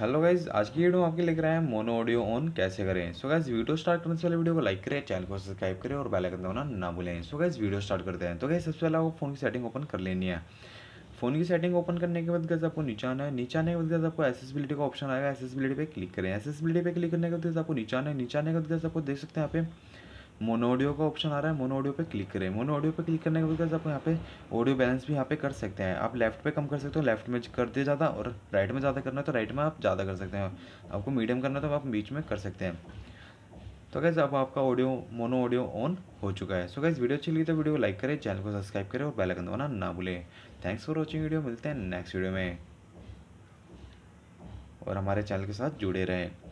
hello guys आज की video आपके लिख रहा हैं मोनो ऑडियो ऑन कैसे करें सो गाइज वीडियो स्टार्ट करने से पहले वीडियो को लाइक करें चैनल को सब्सक्राइब करें और बेल आइकन दबाना ना भूलें सो गाइज वीडियो स्टार्ट करते हैं तो गाइज सबसे पहले आपको फ़ोन की सेटिंग ओपन कर लेनी है फ़ोन की सेटिंग ओपन करने के बाद गैस आपको नीचे आना है नीचे आने के बाद गैस आपको एसेसिबिलिटी का ऑप्शन आएगा एसेसिबिलिटी पे क्लिक करें एसेसिबिलिटी पे क्लिक करने के बाद आपको नीचे आना है नीचे आने के बाद गैस आपको देख सकते हैं यहाँ पे मोनो ऑडियो का ऑप्शन आ रहा है मोनो ऑडियो पे क्लिक करें मोनो ऑडियो पे क्लिक करने के बाद आप यहाँ पे ऑडियो बैलेंस भी यहाँ पे कर सकते हैं आप लेफ्ट पे कम कर सकते हो लेफ्ट में करते ज़्यादा और राइट में ज़्यादा करना है तो राइट में आप ज़्यादा कर सकते हैं आपको मीडियम करना तो आप बीच में कर सकते हैं तो गैस अब आपका ऑडियो मोनो ऑडियो ऑन हो चुका है सो गैस वीडियो अच्छी लगी तो वीडियो को लाइक करें चैनल को सब्सक्राइब करें और बेल आइकन दबाना ना भूलें थैंक्स फॉर वॉचिंग वीडियो मिलते हैं नेक्स्ट वीडियो में और हमारे चैनल के साथ जुड़े रहें